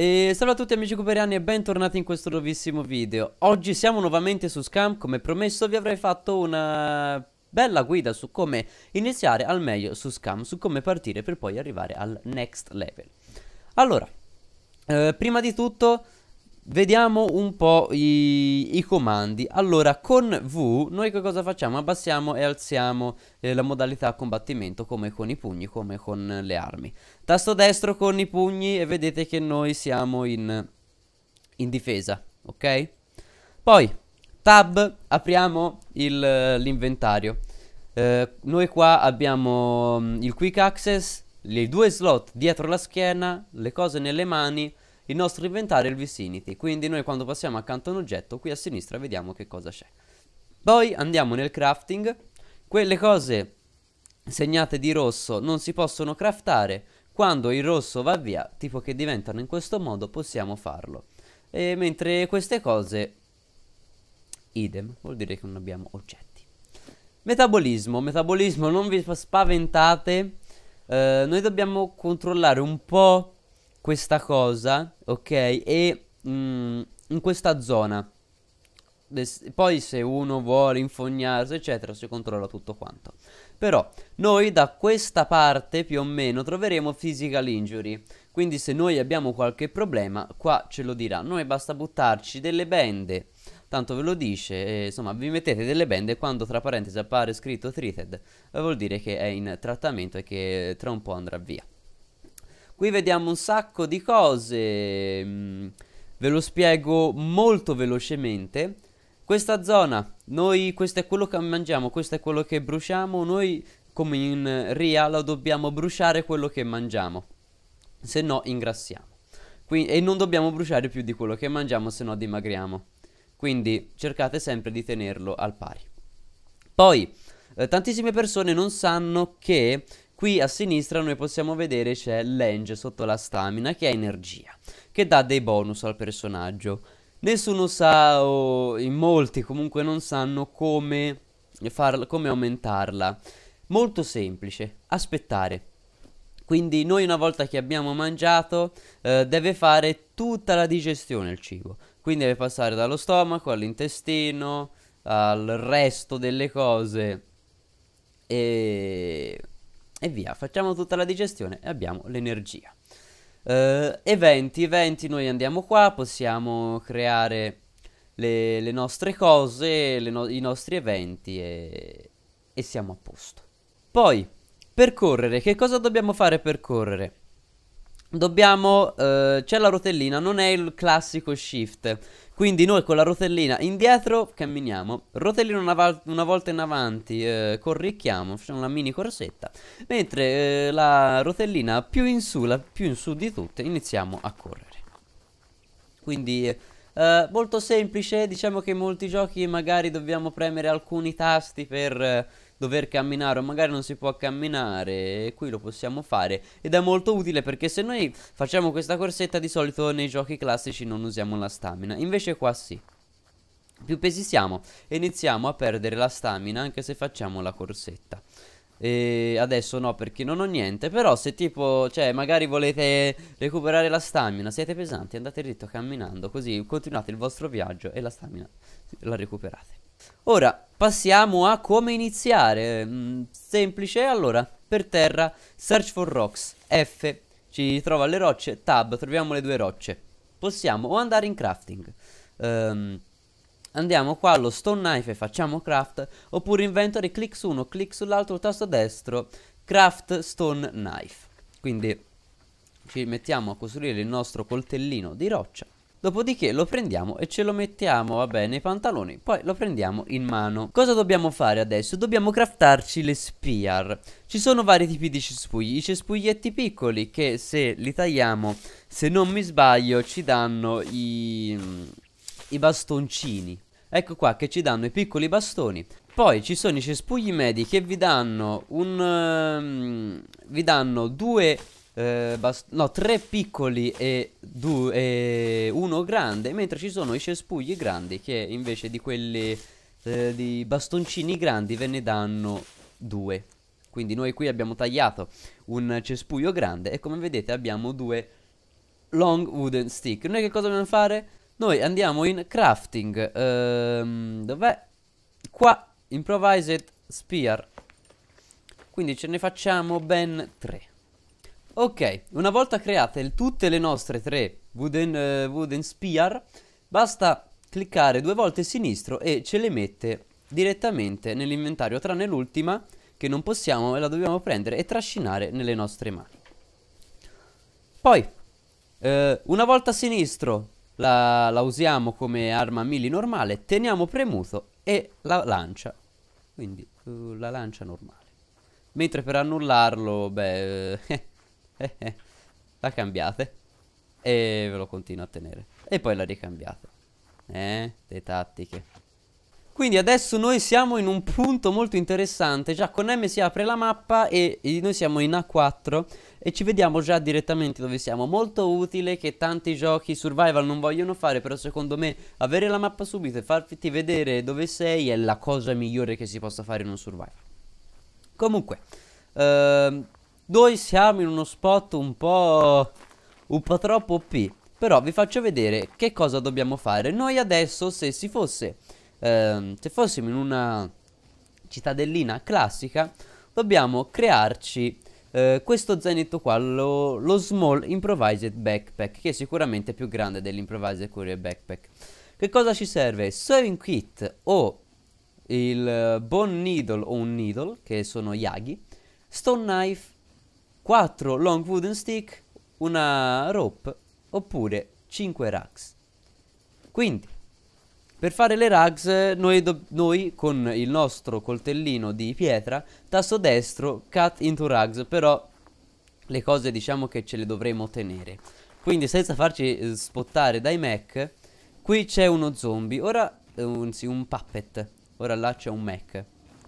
E salve a tutti amici cuperiani e bentornati in questo nuovissimo video Oggi siamo nuovamente su Scam, come promesso vi avrei fatto una bella guida su come iniziare al meglio su Scam Su come partire per poi arrivare al next level Allora, eh, prima di tutto Vediamo un po' i, i, comandi. Allora, con V noi che cosa facciamo? Abbassiamo e alziamo eh, la modalità combattimento come con i pugni, come con le armi. Tasto destro con i pugni e vedete che noi siamo in, in difesa, ok? Poi, tab, apriamo l'inventario. Eh, noi qua abbiamo mh, mm, il quick access, i due slot dietro la schiena, le cose nelle mani il nostro inventario è il vicinity, quindi noi quando passiamo accanto a un oggetto qui a sinistra vediamo che cosa c'è. Poi andiamo nel crafting, quelle cose segnate di rosso non si possono craftare, quando il rosso va via, tipo che diventano in questo modo, possiamo farlo. E mentre queste cose, idem, vuol dire che non abbiamo oggetti. Metabolismo, metabolismo, non vi spaventate, eh, noi dobbiamo controllare un po' questa cosa, ok? E mh, mm, in questa zona. Poi se uno vuole infognarsi, eccetera, si controlla tutto quanto. Però noi da questa parte più o meno troveremo physical injury. Quindi se noi abbiamo qualche problema, qua ce lo dirà. Noi basta buttarci delle bende. Tanto ve lo dice, eh, insomma, vi mettete delle bende quando tra parentesi appare scritto treated, vuol dire che è in trattamento e che tra un po' andrà via. Qui vediamo un sacco di cose. Mm, ve lo spiego molto velocemente. Questa zona, noi, questo è quello che mangiamo, questo è quello che bruciamo. Noi, come in Riala, dobbiamo bruciare quello che mangiamo. Se no, ingrassiamo. Quindi, e non dobbiamo bruciare più di quello che mangiamo, se no dimagriamo. Quindi cercate sempre di tenerlo al pari. Poi, eh, tantissime persone non sanno che Qui a sinistra noi possiamo vedere c'è l'Ange sotto la stamina che è energia, che dà dei bonus al personaggio. Nessuno sa, o in molti comunque non sanno come, farla, come aumentarla. Molto semplice, aspettare. Quindi noi una volta che abbiamo mangiato eh, deve fare tutta la digestione il cibo. Quindi deve passare dallo stomaco all'intestino, al resto delle cose e e via, facciamo tutta la digestione e abbiamo l'energia. Uh, eventi, eventi, noi andiamo qua, possiamo creare le, le nostre cose, le no i nostri eventi e, e siamo a posto. Poi, percorrere, che cosa dobbiamo fare per correre? Dobbiamo, eh, c'è la rotellina, non è il classico shift Quindi noi con la rotellina indietro camminiamo Rotellina una, una volta in avanti, eh, corricchiamo, facciamo una mini corsetta Mentre eh, la rotellina più in su, la più in su di tutte, iniziamo a correre Quindi eh, molto semplice, diciamo che in molti giochi magari dobbiamo premere alcuni tasti per eh, dover camminare o magari non si può camminare qui lo possiamo fare ed è molto utile perché se noi facciamo questa corsetta di solito nei giochi classici non usiamo la stamina invece qua sì più pesi siamo e iniziamo a perdere la stamina anche se facciamo la corsetta e adesso no perché non ho niente Però se tipo cioè magari volete recuperare la stamina Siete pesanti andate dritto camminando Così continuate il vostro viaggio e la stamina la recuperate Ora, passiamo a come iniziare. Mm, semplice, allora, per terra, search for rocks, F, ci trova le rocce, tab, troviamo le due rocce. Possiamo o andare in crafting. Um, andiamo qua allo stone knife e facciamo craft, oppure inventory, clic su uno, clic sull'altro, tasto destro, craft stone knife. Quindi ci mettiamo a costruire il nostro coltellino di roccia Dopodiché lo prendiamo e ce lo mettiamo, vabbè, nei pantaloni, poi lo prendiamo in mano. Cosa dobbiamo fare adesso? Dobbiamo craftarci le spear. Ci sono vari tipi di cespugli, i cespuglietti piccoli che se li tagliamo, se non mi sbaglio, ci danno i, i bastoncini. Ecco qua che ci danno i piccoli bastoni. Poi ci sono i cespugli medi che vi danno un... Um, vi danno due eh, no, tre piccoli e, e, uno grande, mentre ci sono i cespugli grandi che invece di quelli eh, di bastoncini grandi ve ne danno due. Quindi noi qui abbiamo tagliato un cespuglio grande e come vedete abbiamo due long wooden stick. Noi che cosa dobbiamo fare? Noi andiamo in crafting. Ehm, dov'è? Qua, improvised spear. Quindi ce ne facciamo ben tre. Ok, una volta create tutte le nostre tre wooden, uh, wooden spear, basta cliccare due volte sinistro e ce le mette direttamente nell'inventario, tranne l'ultima che non possiamo e la dobbiamo prendere e trascinare nelle nostre mani. Poi, eh, una volta sinistro la, la, usiamo come arma melee normale, teniamo premuto e la lancia, quindi uh, la lancia normale. Mentre per annullarlo, beh... Eh, la cambiate e ve lo continuo a tenere e poi la ricambiate eh, le tattiche quindi adesso noi siamo in un punto molto interessante Già con M si apre la mappa e, e noi siamo in A4 E ci vediamo già direttamente dove siamo Molto utile che tanti giochi survival non vogliono fare Però secondo me avere la mappa subito e farti vedere dove sei È la cosa migliore che si possa fare in un survival Comunque ehm, noi siamo in uno spot un po'... un po' troppo OP. Però vi faccio vedere che cosa dobbiamo fare. Noi adesso se si fosse... Ehm, se fossimo in una cittadellina classica dobbiamo crearci eh, questo zainetto qua, lo, lo, Small Improvised Backpack, che è sicuramente più grande dell'Improvised Courier Backpack. Che cosa ci serve? Sewing Kit o il eh, Bone Needle o un Needle, che sono Yagi, Stone Knife 4 long wooden stick, una rope oppure 5 rugs. Quindi, per fare le rugs noi, noi, con il nostro coltellino di pietra, tasto destro, cut into rugs, però le cose diciamo che ce le dovremo tenere. Quindi senza farci eh, spottare dai mech, qui c'è uno zombie, ora, eh, sì, un puppet, ora là c'è un mech,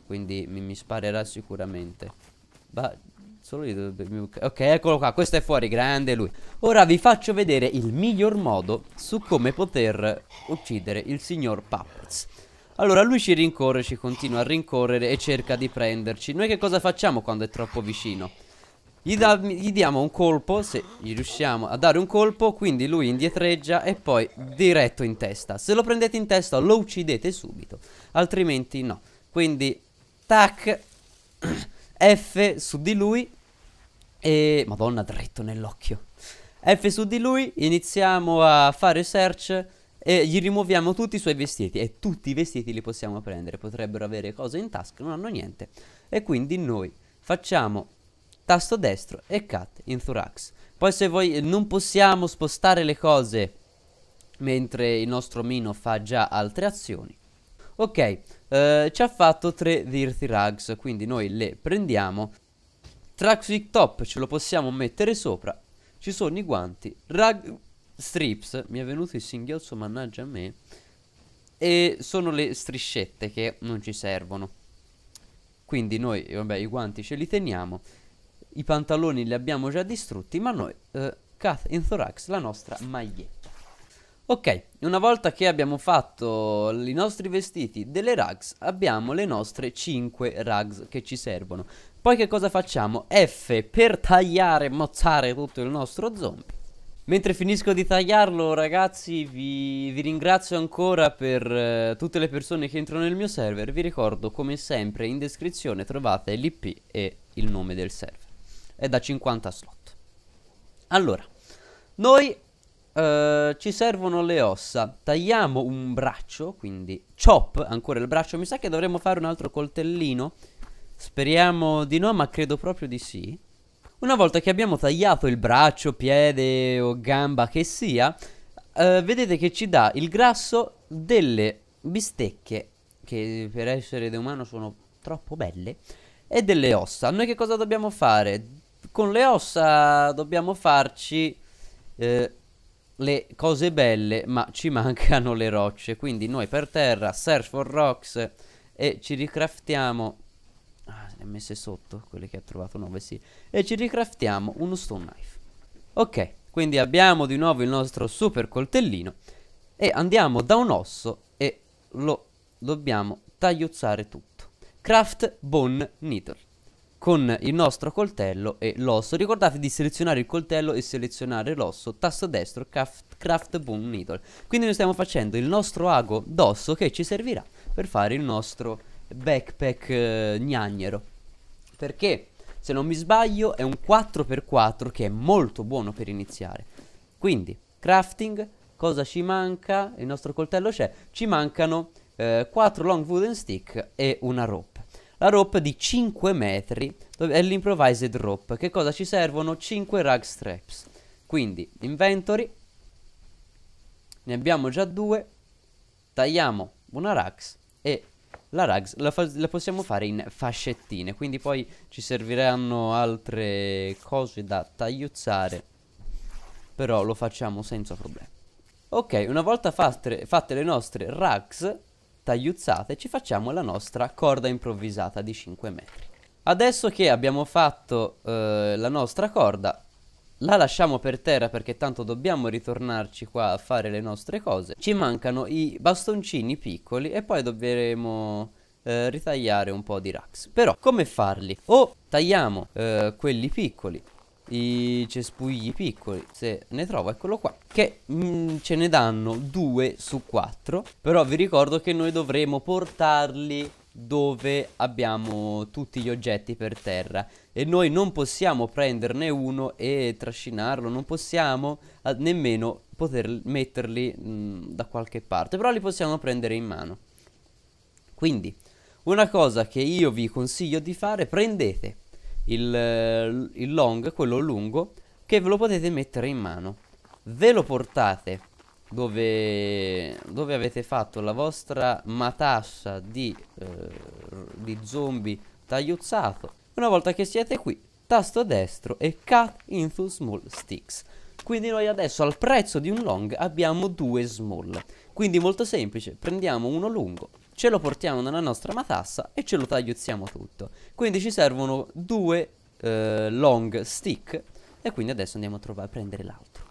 quindi mi, mi sparerà sicuramente. Ma Solo io devo... Ok, eccolo qua, questo è fuori, grande lui Ora vi faccio vedere il miglior modo su come poter uccidere il signor Puppets Allora lui ci rincorre, ci continua a rincorrere e cerca di prenderci Noi che cosa facciamo quando è troppo vicino? Gli, da, gli, diamo un colpo, se gli riusciamo a dare un colpo, quindi lui indietreggia e poi diretto in testa. Se lo prendete in testa lo uccidete subito, altrimenti no. Quindi, tac... F su di lui e... Madonna, dritto nell'occhio. F su di lui, iniziamo a fare search e gli rimuoviamo tutti i suoi vestiti e tutti i vestiti li possiamo prendere, potrebbero avere cose in tasca, non hanno niente. E quindi noi facciamo tasto destro e cat in thorax. Poi se voi non possiamo spostare le cose mentre il nostro mino fa già altre azioni, Ok, eh, ci ha fatto tre Dirty Rugs, quindi noi le prendiamo. Traxic Top ce lo possiamo mettere sopra. Ci sono i guanti. Rug Strips, mi è venuto il singhiozzo, mannaggia a me. E sono le striscette che non ci servono. Quindi noi, vabbè, i guanti ce li teniamo. I pantaloni li abbiamo già distrutti, ma noi... Eh, Cat in Thorax, la nostra maglietta. Ok, una volta che abbiamo fatto i nostri vestiti delle rugs, abbiamo le nostre 5 rugs che ci servono. Poi che cosa facciamo? F per tagliare e mozzare tutto il nostro zombie. Mentre finisco di tagliarlo ragazzi vi, vi ringrazio ancora per eh, tutte le persone che entrano nel mio server Vi ricordo come sempre in descrizione trovate l'IP e il nome del server È da 50 slot Allora, noi eh, ci servono le ossa. Tagliamo un braccio, quindi chop, ancora il braccio. Mi sa che dovremmo fare un altro coltellino. Speriamo di no, ma credo proprio di sì. Una volta che abbiamo tagliato il braccio, piede o gamba che sia, uh, vedete che ci dà il grasso delle bistecche, che per essere umano sono troppo belle, e delle ossa. Noi che cosa dobbiamo fare? Con le ossa dobbiamo farci... Uh, le cose belle, ma ci mancano le rocce. Quindi noi per terra, search for rocks e ci ricraftiamo... Ah, ne ha messe sotto quelle che ha trovato 9, sì. E ci ricraftiamo uno stone knife. Ok, quindi abbiamo di nuovo il nostro super coltellino e andiamo da un osso e lo dobbiamo tagliuzzare tutto. Craft Bone Needle con il nostro coltello e l'osso. Ricordate di selezionare il coltello e selezionare l'osso, tasto destro, craft, craft boom needle. Quindi noi stiamo facendo il nostro ago d'osso che ci servirà per fare il nostro backpack eh, gnagnero. Perché, se non mi sbaglio, è un 4x4 che è molto buono per iniziare. Quindi, crafting, cosa ci manca? Il nostro coltello c'è, ci mancano eh, 4 long wooden stick e una rope. La rope di 5 metri è l'improvised rope. Che cosa ci servono? 5 rag straps. Quindi inventory. Ne abbiamo già due. Tagliamo una rags e la rags la, la, possiamo fare in fascettine. Quindi poi ci serviranno altre cose da tagliuzzare. Però lo facciamo senza problemi. Ok, una volta fatte, fatte le nostre rags tagliuzzate ci facciamo la nostra corda improvvisata di 5 metri. Adesso che abbiamo fatto eh, la nostra corda, la lasciamo per terra perché tanto dobbiamo ritornarci qua a fare le nostre cose. Ci mancano i bastoncini piccoli e poi dovremo eh, ritagliare un po' di racks. Però come farli? O tagliamo eh, quelli piccoli i cespugli piccoli se ne trovo eccolo qua che mh, mm, ce ne danno 2 su 4 però vi ricordo che noi dovremo portarli dove abbiamo tutti gli oggetti per terra e noi non possiamo prenderne uno e trascinarlo non possiamo nemmeno poter metterli mh, mm, da qualche parte però li possiamo prendere in mano quindi una cosa che io vi consiglio di fare prendete il, il long, quello lungo, che ve lo potete mettere in mano. Ve lo portate dove, dove avete fatto la vostra matassa di, eh, di zombie tagliuzzato. Una volta che siete qui, tasto destro e cut into small sticks. Quindi noi adesso al prezzo di un long abbiamo due small. Quindi molto semplice, prendiamo uno lungo ce lo portiamo nella nostra matassa e ce lo tagliuzziamo tutto. Quindi ci servono due eh, long stick e quindi adesso andiamo a, trovare, a prendere l'altro.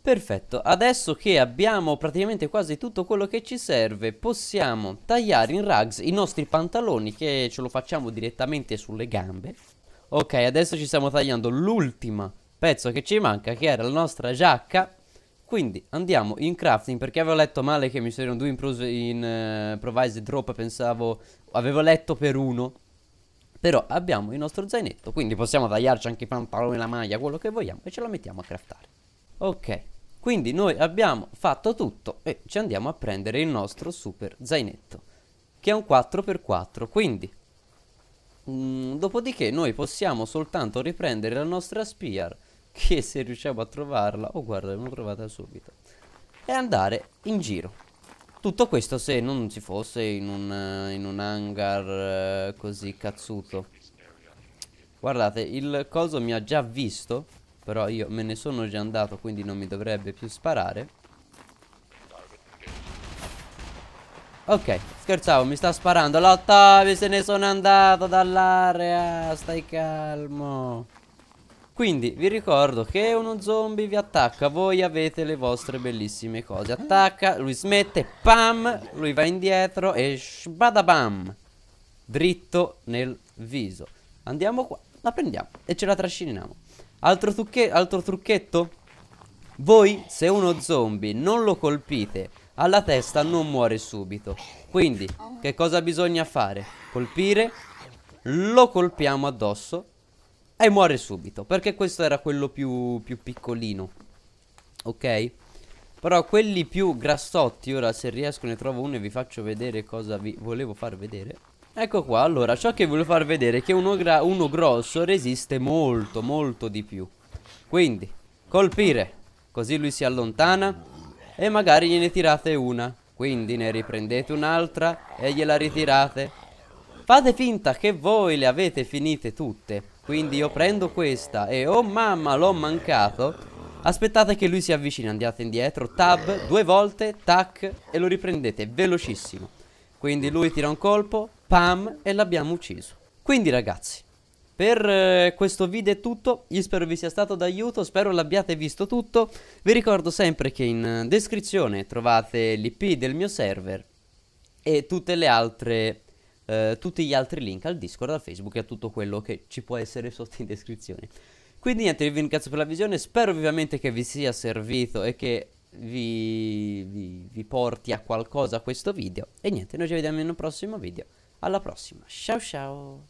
Perfetto, adesso che abbiamo praticamente quasi tutto quello che ci serve possiamo tagliare in rugs i nostri pantaloni che ce lo facciamo direttamente sulle gambe Ok, adesso ci stiamo tagliando l'ultima pezzo che ci manca che era la nostra giacca quindi andiamo in crafting perché avevo letto male che mi c'erano due in uh, Provised Drop, pensavo, avevo letto per uno. Però abbiamo il nostro zainetto, quindi possiamo tagliarci anche i pantaloni, la maglia, quello che vogliamo e ce la mettiamo a craftare. Ok, quindi noi abbiamo fatto tutto e ci andiamo a prendere il nostro super zainetto, che è un 4x4, quindi... Mh, mm, dopodiché noi possiamo soltanto riprendere la nostra spear che se riusciamo a trovarla oh guarda l'abbiamo trovata subito e andare in giro tutto questo se non ci fosse in un, eh, in un hangar eh, così cazzuto guardate il coso mi ha già visto però io me ne sono già andato quindi non mi dovrebbe più sparare Ok, scherzavo, mi sta sparando L'Ottavi se ne sono andato dall'area Stai calmo quindi vi ricordo che uno zombie vi attacca, voi avete le vostre bellissime cose. Attacca, lui smette, pam, lui va indietro e sbadabam. Dritto nel viso. Andiamo qua, la prendiamo e ce la trasciniamo. Altro, altro trucchetto? Voi, se uno zombie non lo colpite alla testa, non muore subito. Quindi, che cosa bisogna fare? Colpire, lo colpiamo addosso e muore subito, perché questo era quello più, più piccolino. Ok? Però quelli più grassotti, ora se riesco ne trovo uno e vi faccio vedere cosa vi volevo far vedere. Ecco qua, allora, ciò che volevo far vedere è che uno, uno grosso resiste molto, molto di più. Quindi, colpire, così lui si allontana e magari gliene tirate una. Quindi ne riprendete un'altra e gliela ritirate. Fate finta che voi le avete finite tutte quindi io prendo questa e oh mamma l'ho mancato Aspettate che lui si avvicini, andiate indietro, tab, due volte, tac e lo riprendete, velocissimo Quindi lui tira un colpo, pam e l'abbiamo ucciso Quindi ragazzi, per eh, questo video è tutto, io spero vi sia stato d'aiuto, spero l'abbiate visto tutto Vi ricordo sempre che in descrizione trovate l'IP del mio server e tutte le altre eh, tutti gli altri link al Discord, al Facebook e a tutto quello che ci può essere sotto in descrizione. Quindi niente, vi ringrazio per la visione, spero vivamente che vi sia servito e che vi, vi, vi porti a qualcosa questo video. E niente, noi ci vediamo in un prossimo video. Alla prossima, ciao ciao!